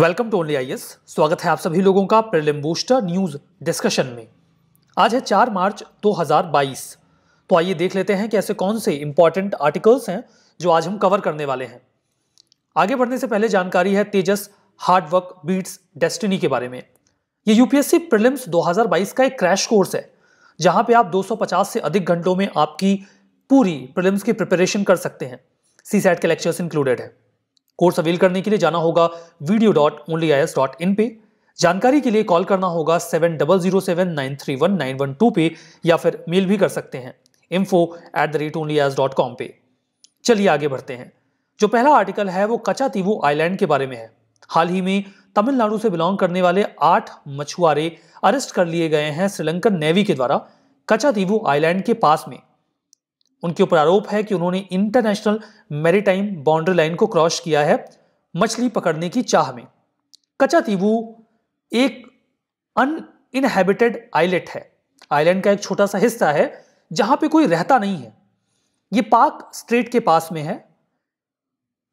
welcome to only I स्वागत है आप सभी लोगों का प्रिलिम बूस्टर न्यूज़ डिस्कशन में आज है 4 मार्च 2022 तो आइए देख लेते हैं कि ऐसे कौन से इंपॉर्टेंट आर्टिकल्स हैं जो आज हम कवर करने वाले हैं आगे बढ़ने से पहले जानकारी है तेजस हार्डवर्क बीट्स डेस्टिनी के बारे में ये यूपीएससी प्रिलिम्स 2022 का एक क्रैश कोर्स है जहां पे आप 250 से अधिक घंटों में आपकी पूरी प्रिलिम्स की प्रिपरेशन कर सकते हैं सी के लेक्चर्स इंक्लूडेड है कोर्स अवेल करने के लिए जाना होगा video dot only I S dot in पे जानकारी के लिए कॉल करना होगा seven double zero seven nine three one nine one two पे या फिर मेल भी कर सकते हैं info at the rate only I S dot com पे चलिए आगे बढ़ते हैं जो पहला आर्टिकल है वो कचा तीवू आईलैंड के बारे में है हाल ही में तमिलनाडु से बिलोंग करने वाले आठ मछुआरे अरेस्ट कर लिए गए हैं श्रीलंकन नेवी के द्वारा कचा तीवू आईलैंड के पास में उनके ऊपर आरोप है कि उन्होंने इंटरनेशनल मेरीटाइम बाउंड्री लाइन को क्रॉस किया है मछली पकड़ने की चाह में कचा तीबू एक अन इनहेबिटेड आइलेट है आइलैंड का एक छोटा सा हिस्सा है जहां पे कोई रहता नहीं है ये पाक स्ट्रेट के पास में है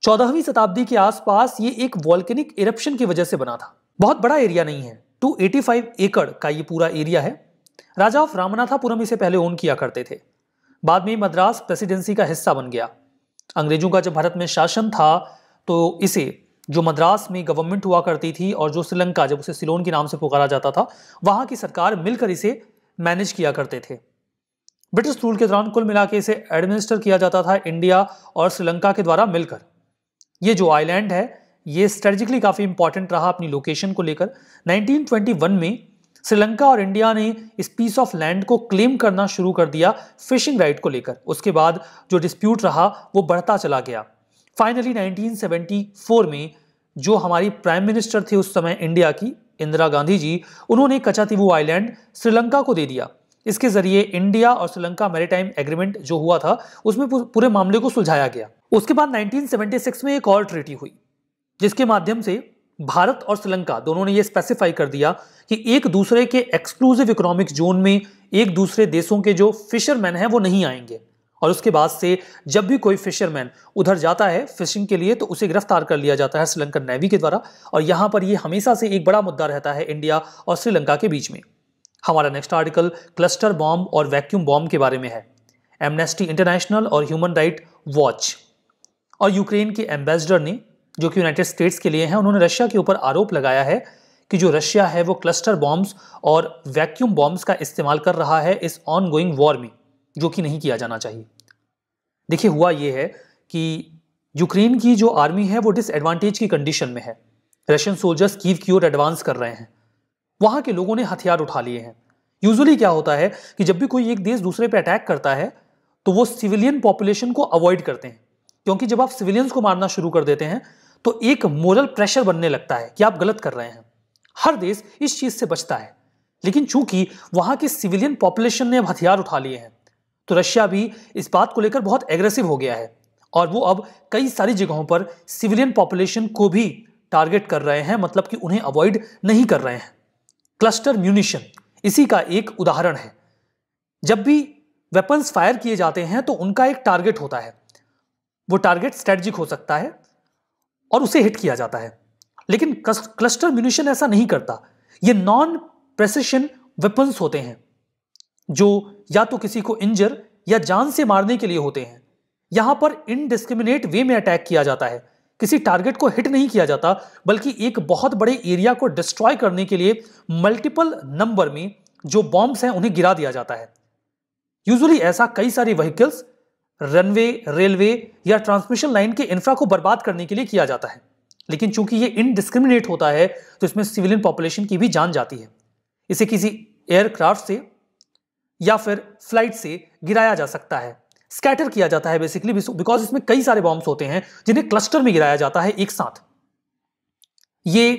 चौदहवीं शताब्दी के आसपास ये एक वॉल्केनिक इरप्शन की वजह से बना था बहुत बड़ा एरिया नहीं है 285 एकड़ का ये पूरा एरिया है राजा ऑफ रामनाथापुरम इसे पहले ओन किया करते थे बाद में मद्रास प्रेसिडेंसी का हिस्सा बन गया अंग्रेजों का जब भारत में शासन था तो इसे जो मद्रास में गवर्नमेंट हुआ करती थी और जो श्रीलंका जब उसे सिलोन के नाम से पुकारा जाता था वहां की सरकार मिलकर इसे मैनेज किया करते थे ब्रिटिश रूल के दौरान कुल मिला के इसे एडमिनिस्टर किया जाता था इंडिया और श्रीलंका के द्वारा मिलकर ये जो आइलैंड है ये स्ट्रेटेजिकली काफ़ी इंपॉर्टेंट रहा अपनी लोकेशन को लेकर 1921 में श्रीलंका और इंडिया ने इस पीस ऑफ लैंड को क्लेम करना शुरू कर दिया फिशिंग राइट को लेकर उसके बाद जो डिस्प्यूट रहा वो बढ़ता चला गया फाइनली 1974 में जो हमारी प्राइम मिनिस्टर थे उस समय इंडिया की इंदिरा गांधी जी उन्होंने कचातिवू आइलैंड श्रीलंका को दे दिया इसके जरिए इंडिया और श्रीलंका मैरीटाइम एग्रीमेंट जो हुआ था उसमें पूरे मामले को सुलझाया गया उसके बाद 1976 में एक और ट्रीटी हुई जिसके माध्यम से भारत और श्रीलंका दोनों ने ये स्पेसिफाई कर दिया कि एक दूसरे के एक्सक्लूसिव इकोनॉमिक जोन में एक दूसरे देशों के जो फिशरमैन हैं वो नहीं आएंगे और उसके बाद से जब भी कोई फिशरमैन उधर जाता है फिशिंग के लिए तो उसे गिरफ्तार कर लिया जाता है श्रीलंकन नेवी के द्वारा और यहाँ पर ये हमेशा से एक बड़ा मुद्दा रहता है इंडिया और श्रीलंका के बीच में हमारा नेक्स्ट आर्टिकल क्लस्टर बॉम्ब और वैक्यूम बॉम्ब के बारे में है एमनेस्टी इंटरनेशनल और ह्यूमन राइट वॉच और यूक्रेन के एम्बेसडर ने जो कि यूनाइटेड स्टेट्स के लिए हैं उन्होंने रशिया के ऊपर आरोप लगाया है कि जो रशिया है वो क्लस्टर बॉम्ब्स और वैक्यूम बॉम्ब्स का इस्तेमाल कर रहा है इस ऑन गोइंग वॉर में जो कि नहीं किया जाना चाहिए देखिए हुआ ये है कि यूक्रेन की जो आर्मी है वो डिसएडवांटेज की कंडीशन में है रशियन सोल्जर्स कीव की ओर एडवांस कर रहे हैं वहाँ के लोगों ने हथियार उठा लिए हैं यूजुअली क्या होता है कि जब भी कोई एक देश दूसरे पर अटैक करता है तो वो सिविलियन पॉपुलेशन को अवॉइड करते हैं क्योंकि जब आप सिविलियंस को मारना शुरू कर देते हैं तो एक मोरल प्रेशर बनने लगता है कि आप गलत कर रहे हैं हर देश इस चीज से बचता है लेकिन चूंकि वहां की सिविलियन पॉपुलेशन ने अब हथियार उठा लिए हैं तो रशिया भी इस बात को लेकर बहुत एग्रेसिव हो गया है और वो अब कई सारी जगहों पर सिविलियन पॉपुलेशन को भी टारगेट कर रहे हैं मतलब कि उन्हें अवॉइड नहीं कर रहे हैं क्लस्टर म्यूनिशन इसी का एक उदाहरण है जब भी वेपन्स फायर किए जाते हैं तो उनका एक टारगेट होता है वो टारगेट स्ट्रेटजिक हो सकता है और उसे हिट किया जाता है लेकिन क्लस्टर म्यूनिशन ऐसा नहीं करता ये नॉन प्रेसिशन वेपन्स होते हैं जो या तो किसी को इंजर या जान से मारने के लिए होते हैं यहां पर इनडिस्क्रिमिनेट वे में अटैक किया जाता है किसी टारगेट को हिट नहीं किया जाता बल्कि एक बहुत बड़े एरिया को डिस्ट्रॉय करने के लिए मल्टीपल नंबर में जो बॉम्ब्स हैं उन्हें गिरा दिया जाता है यूजुअली ऐसा कई सारे व्हीकल्स रनवे रेलवे या ट्रांसमिशन लाइन के इंफ्रा को बर्बाद करने के लिए किया जाता है लेकिन चूंकि ये इनडिस्क्रिमिनेट होता है तो इसमें सिविलियन पॉपुलेशन की भी जान जाती है इसे किसी एयरक्राफ्ट से या फिर फ्लाइट से गिराया जा सकता है स्कैटर किया जाता है बेसिकली बिकॉज इसमें कई सारे बॉम्ब्स होते हैं जिन्हें क्लस्टर में गिराया जाता है एक साथ ये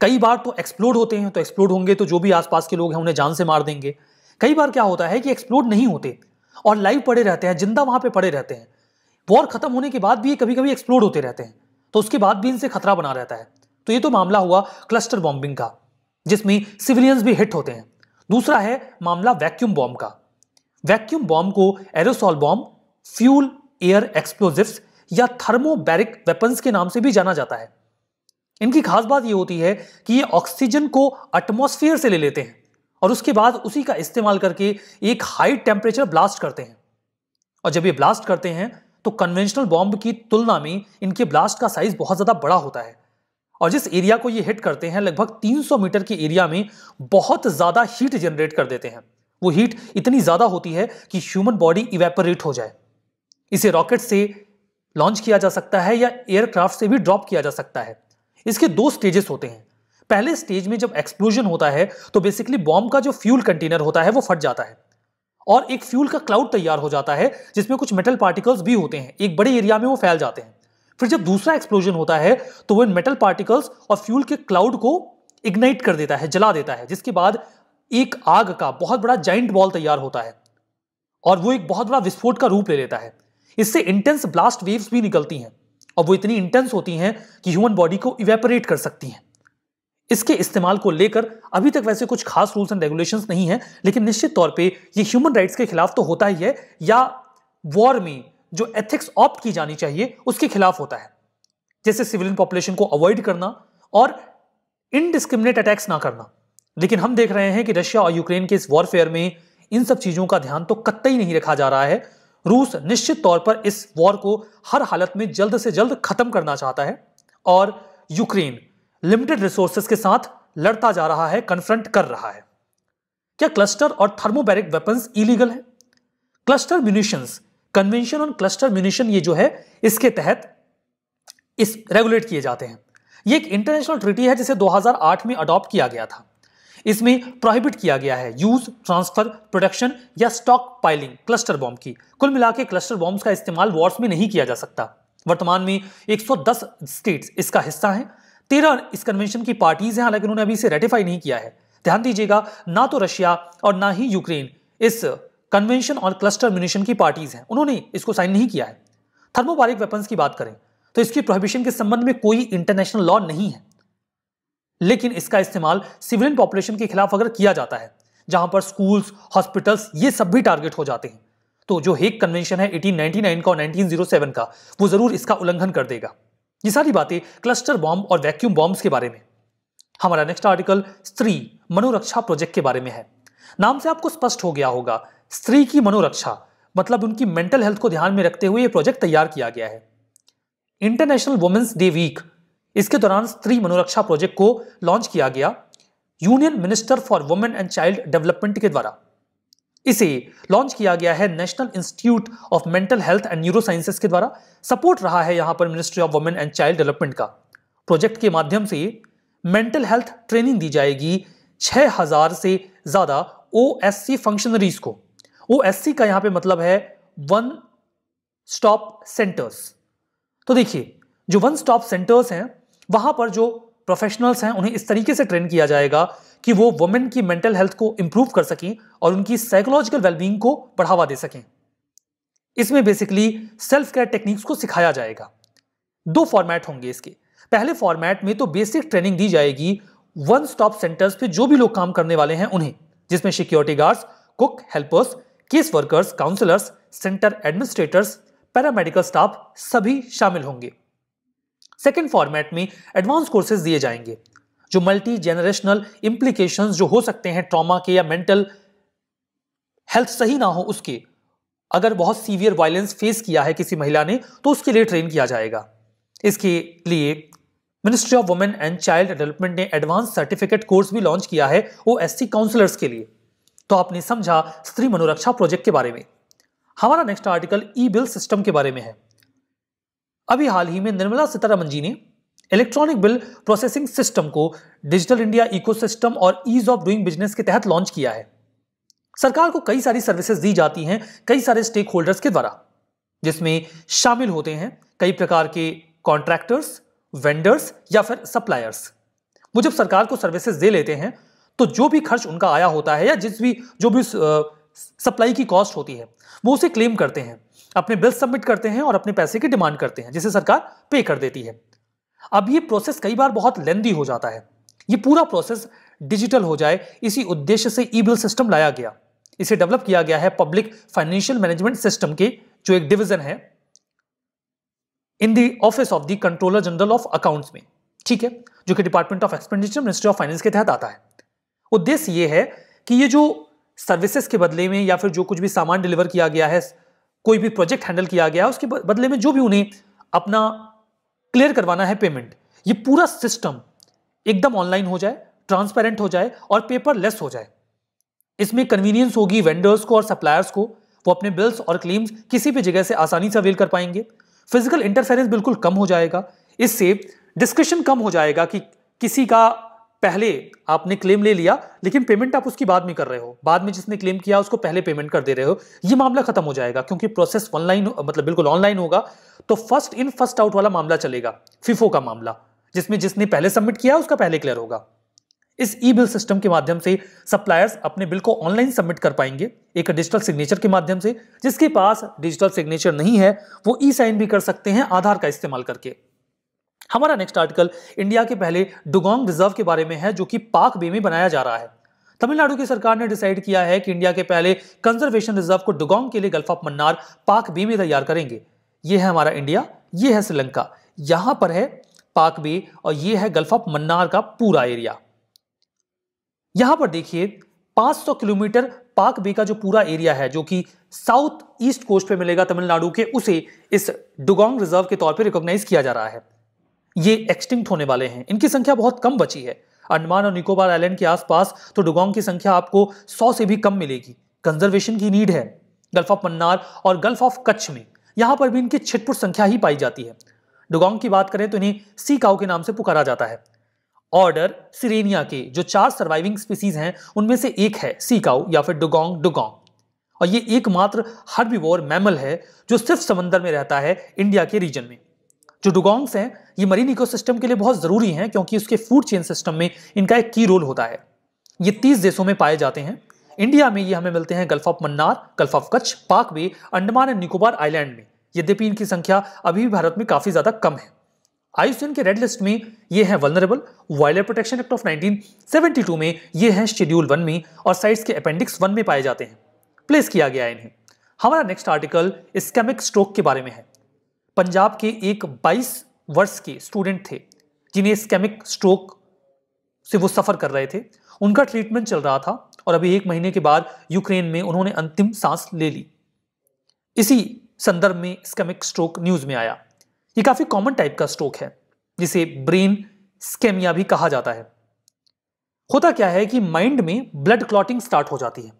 कई बार तो एक्सप्लोड होते हैं तो एक्सप्लोड होंगे तो जो भी आसपास के लोग हैं उन्हें जान से मार देंगे कई बार क्या होता है कि एक्सप्लोड नहीं होते और लाइव पड़े रहते हैं जिंदा वहां पे पड़े रहते हैं वॉर खत्म होने के बाद भी ये कभी कभी एक्सप्लोड होते रहते हैं तो उसके बाद भी इनसे खतरा बना रहता है तो ये तो मामला हुआ क्लस्टर बॉम्बिंग का जिसमें सिविलियंस भी हिट होते हैं दूसरा है मामला वैक्यूम बॉम्ब का वैक्यूम बॉम्ब को aerosol bomb fuel air explosive या थर्मोबैरिक वेपन्स के नाम से भी जाना जाता है इनकी खास बात यह होती है कि ये ऑक्सीजन को अटमोसफियर से ले लेते हैं और उसके बाद उसी का इस्तेमाल करके एक हाई टेम्परेचर ब्लास्ट करते हैं और जब ये ब्लास्ट करते हैं तो कन्वेंशनल बॉम्ब की तुलना में इनके ब्लास्ट का साइज बहुत ज़्यादा बड़ा होता है और जिस एरिया को ये हिट करते हैं लगभग 300 मीटर के एरिया में बहुत ज़्यादा हीट जनरेट कर देते हैं वो हीट इतनी ज़्यादा होती है कि ह्यूमन बॉडी इवेपोरेट हो जाए इसे रॉकेट से लॉन्च किया जा सकता है या एयरक्राफ्ट से भी ड्रॉप किया जा सकता है इसके दो स्टेजेस होते हैं पहले स्टेज में जब एक्सप्लोजन होता है तो बेसिकली बॉम्ब का जो फ्यूल कंटेनर होता है वो फट जाता है और एक फ्यूल का क्लाउड तैयार हो जाता है जिसमें कुछ मेटल पार्टिकल्स भी होते हैं एक बड़े एरिया में वो फैल जाते हैं फिर जब दूसरा एक्सप्लोजन होता है तो वो इन मेटल पार्टिकल्स और फ्यूल के क्लाउड को इग्नाइट कर देता है जला देता है जिसके बाद एक आग का बहुत बड़ा जाइंट बॉल तैयार होता है और वो एक बहुत बड़ा विस्फोट का रूप ले लेता है इससे इंटेंस ब्लास्ट वेव्स भी निकलती हैं और वो इतनी इंटेंस होती हैं कि ह्यूमन बॉडी को इवेपोरेट कर सकती हैं इसके इस्तेमाल को लेकर अभी तक वैसे कुछ खास रूल्स एंड रेगुलेशंस नहीं है लेकिन निश्चित तौर पे ये ह्यूमन राइट्स के खिलाफ तो होता ही है या वॉर में जो एथिक्स ऑप्ट की जानी चाहिए उसके खिलाफ होता है जैसे सिविलियन पॉपुलेशन को अवॉइड करना और इनडिस्क्रिमिनेट अटैक्स ना करना लेकिन हम देख रहे हैं कि रशिया और यूक्रेन के इस वॉरफेयर में इन सब चीजों का ध्यान तो कतई नहीं रखा जा रहा है रूस निश्चित तौर पर इस वॉर को हर हालत में जल्द से जल्द खत्म करना चाहता है और यूक्रेन लिमिटेड रिसोर्सेस के साथ लड़ता जा रहा है कन्फ्रंट कर रहा है क्या क्लस्टर और थर्मोबैरिक वेपन्स इलीगल है cluster munitions convention on cluster munition ये जो है इसके तहत इस रेगुलेट किए जाते हैं ये एक इंटरनेशनल ट्रीटी है जिसे 2008 में अडॉप्ट किया गया था इसमें प्रोहिबिट किया गया है यूज ट्रांसफर प्रोडक्शन या स्टॉक पाइलिंग क्लस्टर बॉम्ब की कुल मिला क्लस्टर बॉम्ब का इस्तेमाल वॉर्स में नहीं किया जा सकता वर्तमान में 110 स्टेट्स इसका हिस्सा हैं तेरह इस कन्वेंशन की पार्टीज हैं हालांकि उन्होंने अभी इसे रेटिफाई नहीं किया है ध्यान दीजिएगा ना तो रशिया और ना ही यूक्रेन इस कन्वेंशन और क्लस्टर म्यूनिशन की पार्टीज हैं उन्होंने इसको साइन नहीं किया है थर्मोबारिक वेपन्स की बात करें तो इसकी प्रोहिबिशन के संबंध में कोई इंटरनेशनल लॉ नहीं है लेकिन इसका इस्तेमाल सिविलियन पॉपुलेशन के खिलाफ अगर किया जाता है जहां पर स्कूल्स हॉस्पिटल्स ये सब भी टारगेट हो जाते हैं तो जो हेक कन्वेंशन है 1899 का और 1907 का वो जरूर इसका उल्लंघन कर देगा ये सारी बातें क्लस्टर बॉम्ब और वैक्यूम बॉम्ब्स के बारे में हमारा नेक्स्ट आर्टिकल स्त्री मनोरक्षा प्रोजेक्ट के बारे में है नाम से आपको स्पष्ट हो गया होगा स्त्री की मनोरक्षा मतलब उनकी मेंटल हेल्थ को ध्यान में रखते हुए यह प्रोजेक्ट तैयार किया गया है इंटरनेशनल वुमेन्स डे वीक इसके दौरान स्त्री मनोरक्षा प्रोजेक्ट को लॉन्च किया गया union minister for women and child development के द्वारा इसे लॉन्च किया गया है national institute of mental health and neurosciences के द्वारा सपोर्ट रहा है यहां पर ministry of women and child development का प्रोजेक्ट के माध्यम से मेंटल हेल्थ ट्रेनिंग दी जाएगी छह से ज़्यादा ओ फंक्शनरीज को ओ का यहां पर मतलब है वन स्टॉप सेंटर्स तो देखिए जो वन स्टॉप सेंटर्स हैं वहां पर जो प्रोफेशनल्स हैं उन्हें इस तरीके से ट्रेन किया जाएगा कि वो वुमेन की मेंटल हेल्थ को इंप्रूव कर सकें और उनकी साइकोलॉजिकल वेलबींग को बढ़ावा दे सकें इसमें बेसिकली सेल्फ केयर टेक्निक्स को सिखाया जाएगा दो फॉर्मेट होंगे इसके पहले फॉर्मेट में तो बेसिक ट्रेनिंग दी जाएगी वन स्टॉप सेंटर्स पे जो भी लोग काम करने वाले हैं उन्हें जिसमें security guards cook helpers case workers counsellors centre administrators paramedical staff सभी शामिल होंगे सेकेंड फॉर्मेट में एडवांस कोर्सेज दिए जाएंगे जो मल्टी जेनरेशनल इम्प्लीकेशन जो हो सकते हैं ट्रॉमा के या मेंटल हेल्थ सही ना हो उसके अगर बहुत सीवियर वायलेंस फेस किया है किसी महिला ने तो उसके लिए ट्रेन किया जाएगा इसके लिए ministry of women and child development ने एडवांस सर्टिफिकेट कोर्स भी लॉन्च किया है ओ एस काउंसलर्स के लिए तो आपने समझा स्त्री मनोरक्षा प्रोजेक्ट के बारे में हमारा next article E bill system के बारे में है अभी हाल ही में निर्मला सीतारमन जी ने इलेक्ट्रॉनिक बिल प्रोसेसिंग सिस्टम को डिजिटल इंडिया इकोसिस्टम और ईज ऑफ डूइंग बिजनेस के तहत लॉन्च किया है सरकार को कई सारी सर्विसेज दी जाती हैं कई सारे स्टेक होल्डर्स के द्वारा जिसमें शामिल होते हैं कई प्रकार के कॉन्ट्रैक्टर्स वेंडर्स या फिर सप्लायर्स वो जब सरकार को सर्विसेज दे लेते हैं तो जो भी खर्च उनका आया होता है या जिस भी जो भी सप्लाई की कॉस्ट होती है वो उसे क्लेम करते हैं अपने बिल सबमिट करते हैं और अपने पैसे की डिमांड करते हैं जिसे सरकार पे कर देती है अब ये प्रोसेस कई बार बहुत लेंदी हो जाता है ये पूरा प्रोसेस डिजिटल हो जाए इसी उद्देश्य से ई बिल सिस्टम लाया गया इसे डेवलप किया गया है पब्लिक फाइनेंशियल मैनेजमेंट सिस्टम के जो एक डिवीजन है in the office of the controller general of accounts में ठीक है जो कि department of expenditure ministry of finance के तहत आता है उद्देश्य यह है कि ये जो सर्विसेज के बदले में या फिर जो कुछ भी सामान डिलीवर किया गया है कोई भी प्रोजेक्ट हैंडल किया गया उसके बदले में जो भी उन्हें अपना क्लियर करवाना है पेमेंट ये पूरा सिस्टम एकदम ऑनलाइन हो जाए ट्रांसपेरेंट हो जाए और पेपर लेस हो जाए इसमें कन्वीनियंस होगी वेंडर्स को और सप्लायर्स को वो अपने बिल्स और क्लेम्स किसी भी जगह से आसानी से अवेल कर पाएंगे फिजिकल इंटरफेरेंस बिल्कुल कम हो जाएगा इससे डिस्कशन कम हो जाएगा कि किसी का पहले आपने क्लेम ले लिया लेकिन पेमेंट आप उसकी बाद में कर रहे हो बाद में जिसने क्लेम किया उसको पहले पेमेंट कर दे रहे हो ये मामला खत्म हो जाएगा क्योंकि प्रोसेस ऑनलाइन मतलब बिल्कुल ऑनलाइन होगा तो फर्स्ट इन फर्स्ट आउट वाला मामला चलेगा फिफो का मामला जिसमें जिसने पहले सबमिट किया उसका पहले क्लियर होगा इस ई बिल सिस्टम के माध्यम से सप्लायर्स अपने बिल को ऑनलाइन सबमिट कर पाएंगे एक डिजिटल सिग्नेचर के माध्यम से जिसके पास डिजिटल सिग्नेचर नहीं है वो ई साइन भी कर सकते हैं आधार का इस्तेमाल करके हमारा नेक्स्ट आर्टिकल इंडिया के पहले डुगोंग रिजर्व के बारे में है जो कि पाक बे में बनाया जा रहा है तमिलनाडु की सरकार ने डिसाइड किया है कि इंडिया के पहले कंजर्वेशन रिजर्व को डुगोंग के लिए गल्फ ऑफ मन्नार पाक बे में तैयार करेंगे ये है हमारा इंडिया ये है श्रीलंका यहां पर है पाक बे और ये है गल्फ ऑफ मन्नार का पूरा एरिया यहां पर देखिए 500 किलोमीटर पाक बे का जो पूरा एरिया है जो कि साउथ ईस्ट कोस्ट पे मिलेगा तमिलनाडु के उसे इस डुगोंग रिजर्व के तौर पे रिकॉग्नाइज किया जा रहा है ये एक्सटिंक्ट होने वाले हैं इनकी संख्या बहुत कम बची है अंडमान और निकोबार आइलैंड के आसपास तो डुगोंग की संख्या आपको सौ से भी कम मिलेगी कंजर्वेशन की नीड है गल्फ ऑफ मन्नार और गल्फ ऑफ कच्छ में यहां पर भी इनकी छिटपुट संख्या ही पाई जाती है डुगोंग की बात करें तो इन्हें सी काउ के नाम से पुकारा जाता है ऑर्डर सिरेनिया के जो चार सर्वाइविंग स्पीसीज हैं उनमें से एक है सी काउ या फिर डुगोंग डुगोंग और ये एकमात्र हर्बिवोर मैमल है जो सिर्फ समंदर में रहता है इंडिया के रीजन में जो डुगोंग्स हैं ये मरीन इकोसिस्टम के लिए बहुत ज़रूरी हैं क्योंकि उसके फूड चेन सिस्टम में इनका एक की रोल होता है ये तीस देशों में पाए जाते हैं इंडिया में ये हमें मिलते हैं gulf of Mannar gulf of Kutch Palk bay Andaman and Nicobar island में यद्यपि इनकी संख्या अभी भी भारत में काफ़ी ज़्यादा कम है आयुष्यन के रेड लिस्ट में ये है vulnerable wild protection act of 1972 में ये हैं शेड्यूल वन में और साइट्स के अपेंडिक्स वन में पाए जाते हैं प्लेस किया गया है इन्हें हमारा नेक्स्ट आर्टिकल स्केमिक स्ट्रोक के बारे में है पंजाब के एक 22 वर्ष के स्टूडेंट थे जिन्हें स्केमिक स्ट्रोक से वो सफ़र कर रहे थे उनका ट्रीटमेंट चल रहा था और अभी एक महीने के बाद यूक्रेन में उन्होंने अंतिम सांस ले ली इसी संदर्भ में स्केमिक स्ट्रोक न्यूज़ में आया ये काफ़ी कॉमन टाइप का स्ट्रोक है जिसे ब्रेन स्केमिया भी कहा जाता है होता क्या है कि माइंड में ब्लड क्लॉटिंग स्टार्ट हो जाती है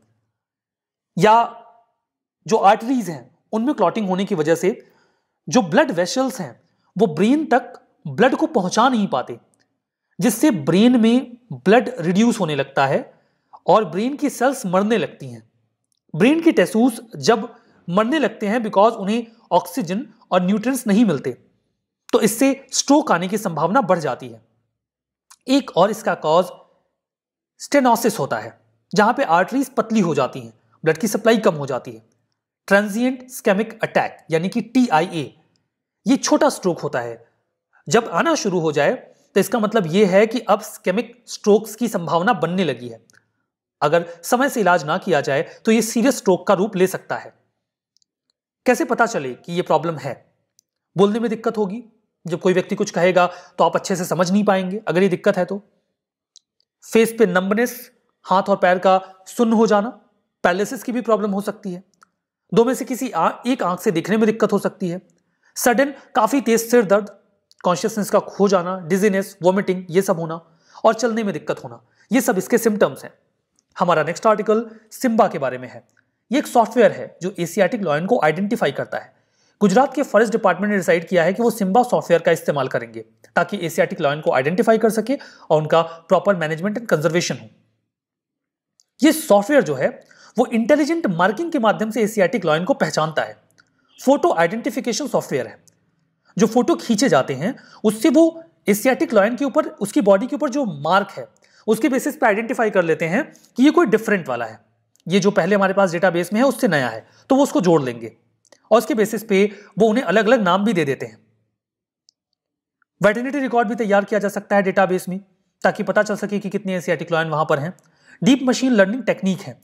या जो आर्टरीज हैं उनमें क्लॉटिंग होने की वजह से जो ब्लड वेसल्स हैं वो ब्रेन तक ब्लड को पहुंचा नहीं पाते जिससे ब्रेन में ब्लड रिड्यूस होने लगता है और ब्रेन की सेल्स मरने लगती हैं ब्रेन के टेसूस जब मरने लगते हैं बिकॉज उन्हें ऑक्सीजन और न्यूट्रिएंट्स नहीं मिलते तो इससे स्ट्रोक आने की संभावना बढ़ जाती है एक और इसका कॉज स्टेनोसिस होता है जहां पे आर्टरीज पतली हो जाती हैं ब्लड की सप्लाई कम हो जाती है ट्रांजिएंट स्केमिक अटैक यानी कि टी ये छोटा स्ट्रोक होता है जब आना शुरू हो जाए तो इसका मतलब यह है कि अब स्केमिक स्ट्रोक्स की संभावना बनने लगी है अगर समय से इलाज ना किया जाए तो यह सीरियस स्ट्रोक का रूप ले सकता है कैसे पता चले कि यह प्रॉब्लम है बोलने में दिक्कत होगी जब कोई व्यक्ति कुछ कहेगा तो आप अच्छे से समझ नहीं पाएंगे अगर ये दिक्कत है तो फेस पे नंबनेस हाथ और पैर का सुन्न हो जाना पैलेसिस की भी प्रॉब्लम हो सकती है दो में से किसी आ, एक आंख से देखने में दिक्कत हो सकती है सडन काफ़ी तेज सिर दर्द कॉन्शियसनेस का खो जाना डिजीनेस वॉमिटिंग ये सब होना और चलने में दिक्कत होना ये सब इसके सिम्टम्स हैं हमारा नेक्स्ट आर्टिकल सिम्बा के बारे में है ये एक सॉफ्टवेयर है जो एशियाटिक लॉयन को आइडेंटिफाई करता है गुजरात के फॉरेस्ट डिपार्टमेंट ने डिसाइड किया है कि वो सिम्बा सॉफ्टवेयर का इस्तेमाल करेंगे ताकि एशियाटिक लॉयन को आइडेंटिफाई कर सके और उनका प्रॉपर मैनेजमेंट एंड कंजर्वेशन हो ये सॉफ्टवेयर जो है वो इंटेलिजेंट मार्किंग के माध्यम से एशियाटिक लॉयन को पहचानता है फोटो आइडेंटिफिकेशन सॉफ्टवेयर है जो फोटो खींचे जाते हैं उससे वो एशियाटिक लॉयन के ऊपर उसकी बॉडी के ऊपर जो मार्क है उसके बेसिस पे आइडेंटिफाई कर लेते हैं कि ये कोई डिफरेंट वाला है ये जो पहले हमारे पास डेटाबेस में है उससे नया है तो वो उसको जोड़ लेंगे और उसके बेसिस पे वो उन्हें अलग अलग नाम भी दे देते हैं वेटर्निटी रिकॉर्ड भी तैयार किया जा सकता है डेटाबेस में ताकि पता चल सके कि कितने एशियाटिक लॉयन वहां पर हैं डीप मशीन लर्निंग टेक्निक है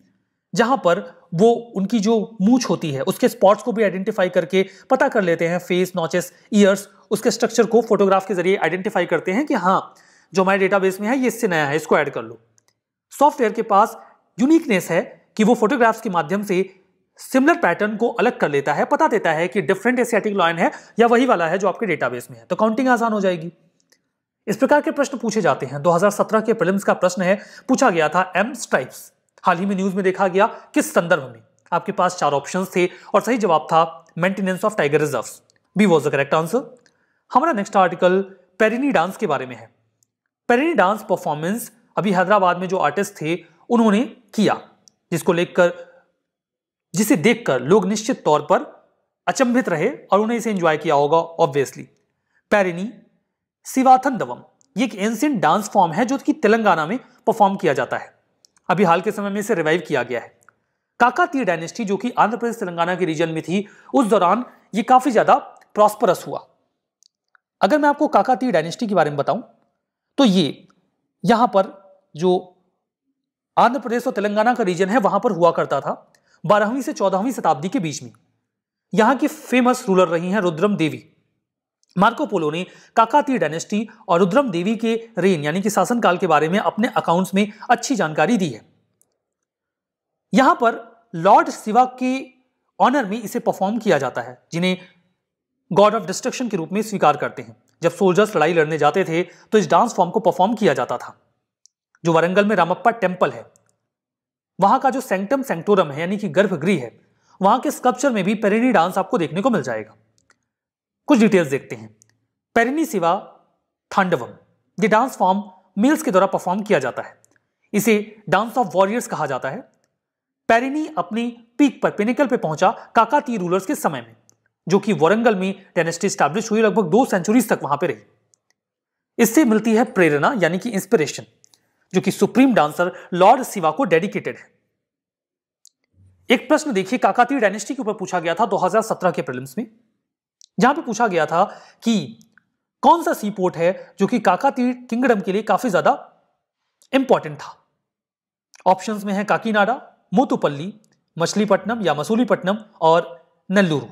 जहां पर वो उनकी जो मूछ होती है उसके स्पॉट्स को भी आइडेंटिफाई करके पता कर लेते हैं फेस नॉचेस ईयर्स उसके स्ट्रक्चर को फोटोग्राफ के जरिए आइडेंटिफाई करते हैं कि हाँ जो हमारे डेटाबेस में है ये इससे नया है इसको ऐड कर लो सॉफ्टवेयर के पास यूनिकनेस है कि वो फोटोग्राफ्स के माध्यम से सिमिलर पैटर्न को अलग कर लेता है पता देता है कि डिफरेंट एसियाटिक लॉयन है या वही वाला है जो आपके डेटाबेस में है तो काउंटिंग आसान हो जाएगी इस प्रकार के प्रश्न पूछे जाते हैं 2017 के प्रिलिम्स का प्रश्न है पूछा गया था एम स्ट्राइप्स हाल ही में न्यूज में देखा गया किस संदर्भ में आपके पास चार ऑप्शन थे और सही जवाब था maintenance of tiger reserve B was the correct answer हमारा नेक्स्ट आर्टिकल पेरिनी डांस के बारे में है पेरिनी डांस परफॉर्मेंस अभी हैदराबाद में जो आर्टिस्ट थे उन्होंने किया जिसको लेकर जिसे देखकर लोग निश्चित तौर पर अचंभित रहे और उन्हें इसे एंजॉय किया होगा ऑब्वियसली पेरिनी सिवाथन दवम ये एक एंशियंट डांस फॉर्म है जो कि तेलंगाना में परफॉर्म किया जाता है अभी हाल के समय में इसे रिवाइव किया गया है काकातीय डायनेस्टी जो कि आंध्र प्रदेश तेलंगाना के रीजन में थी उस दौरान ये काफी ज्यादा प्रॉस्परस हुआ अगर मैं आपको काकातीय डायनेस्टी के बारे में बताऊं तो ये यहां पर जो आंध्र प्रदेश और तेलंगाना का रीजन है वहां पर हुआ करता था बारहवीं से चौदहवीं शताब्दी के बीच में यहां की फेमस रूलर रही हैं रुद्रम देवी मार्कोपोलो ने काकाती डायनेस्टी और रुद्रम देवी के रेन यानी कि शासनकाल के बारे में अपने अकाउंट्स में अच्छी जानकारी दी है यहां पर लॉर्ड शिवा के ऑनर में इसे परफॉर्म किया जाता है जिन्हें गॉड ऑफ डिस्ट्रक्शन के रूप में स्वीकार करते हैं जब सोल्जर्स लड़ाई लड़ने जाते थे तो इस डांस फॉर्म को परफॉर्म किया जाता था जो वरंगल में रामप्पा टेम्पल है वहां का जो सेंटम सेंटोरम है यानी कि गर्भगृह है वहां के स्कल्पचर में भी पेरेडी डांस आपको देखने को मिल जाएगा कुछ डिटेल्स देखते हैं पेरिनी सिवा थांडवम ये डांस फॉर्म मेल्स के द्वारा परफॉर्म किया जाता है इसे डांस ऑफ वॉरियर्स कहा जाता है पेरिनी अपनी पीक पर पिनिकल पे पहुंचा काकातीय रूलर्स के समय में जो कि वरंगल में डेनेस्टी स्टैब्लिश हुई लगभग दो सेंचुरीज तक वहां पर रही इससे मिलती है प्रेरणा यानी कि इंस्पिरेशन जो कि सुप्रीम डांसर लॉर्ड सिवा को डेडिकेटेड है एक प्रश्न देखिए काकाती डायनेस्टी के ऊपर पूछा गया था 2017 के प्रीलिम्स में जहां पे पूछा गया था कि कौन सा सी पोर्ट है जो कि काकातीर किंगडम के लिए काफी ज्यादा इंपॉर्टेंट था ऑप्शंस में है काकीनाडा मोतुपल्ली मछलीपट्टनम या मसूलीपट्टनम और नल्लूरू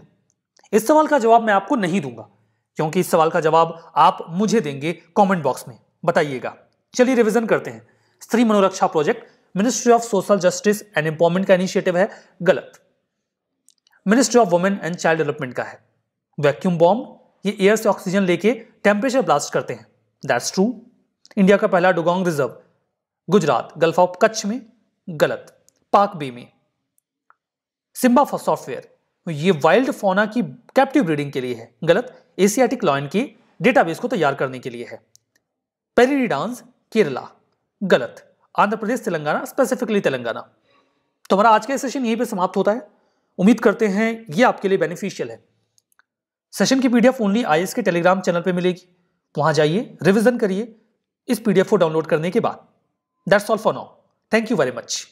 इस सवाल का जवाब मैं आपको नहीं दूंगा क्योंकि इस सवाल का जवाब आप मुझे देंगे कमेंट बॉक्स में बताइएगा चलिए रिवीजन करते हैं Stree Manoraksha project ministry of social justice and empowerment का इनिशिएटिव है गलत ministry of women and child development का है वैक्यूम बॉम्ब ये एयर से ऑक्सीजन लेके टेम्परेचर ब्लास्ट करते हैं दैट्स ट्रू इंडिया का पहला dugong reserve Gujarat gulf of Kutch में गलत पाक बे में सिम्बा फॉर सॉफ्टवेयर ये वाइल्ड फोना की कैप्टिव ब्रीडिंग के लिए है गलत एशियाटिक लॉयन की डेटाबेस को तैयार करने के लिए है पेरिडी डांस केरला गलत आंध्र प्रदेश तेलंगाना स्पेसिफिकली तेलंगाना तो हमारा आज का सेशन यहीं पे समाप्त होता है उम्मीद करते हैं ये आपके लिए बेनिफिशियल है सेशन की पीडीएफ ओनली आई के टेलीग्राम चैनल पर मिलेगी वहां जाइए रिविजन करिए इस पीडीएफ को डाउनलोड करने के बाद that's all for now thank you very much